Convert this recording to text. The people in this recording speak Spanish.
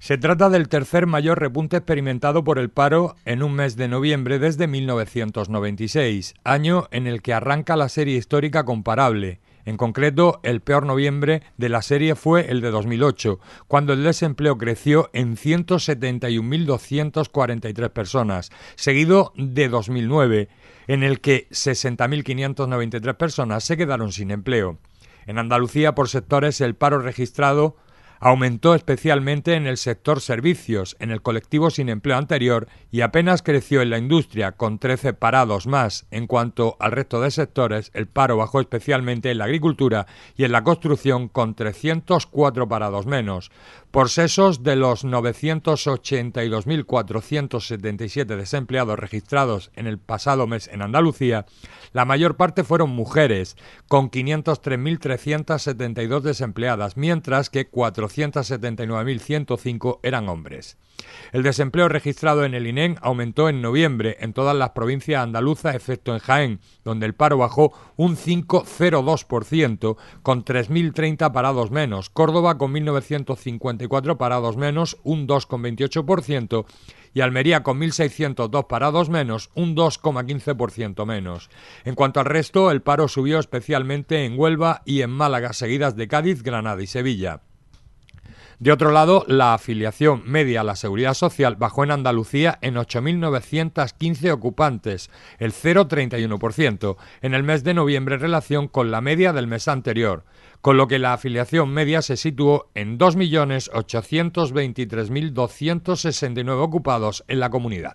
Se trata del tercer mayor repunte experimentado por el paro en un mes de noviembre desde 1996, año en el que arranca la serie histórica comparable. En concreto, el peor noviembre de la serie fue el de 2008, cuando el desempleo creció en 171.243 personas, seguido de 2009, en el que 60.593 personas se quedaron sin empleo. En Andalucía, por sectores, el paro registrado Aumentó especialmente en el sector servicios, en el colectivo sin empleo anterior, y apenas creció en la industria, con 13 parados más. En cuanto al resto de sectores, el paro bajó especialmente en la agricultura y en la construcción, con 304 parados menos. Por sesos, de los 982.477 desempleados registrados en el pasado mes en Andalucía, la mayor parte fueron mujeres, con 503.372 desempleadas, mientras que cuatro 479.105 eran hombres. El desempleo registrado en el INEM aumentó en noviembre en todas las provincias andaluzas, excepto en Jaén, donde el paro bajó un 5,02%, con 3.030 parados menos. Córdoba con 1.954 parados menos, un 2,28%, y Almería con 1.602 parados menos, un 2,15% menos. En cuanto al resto, el paro subió especialmente en Huelva y en Málaga, seguidas de Cádiz, Granada y Sevilla. De otro lado, la afiliación media a la seguridad social bajó en Andalucía en 8.915 ocupantes, el 0,31%, en el mes de noviembre en relación con la media del mes anterior, con lo que la afiliación media se situó en 2.823.269 ocupados en la comunidad.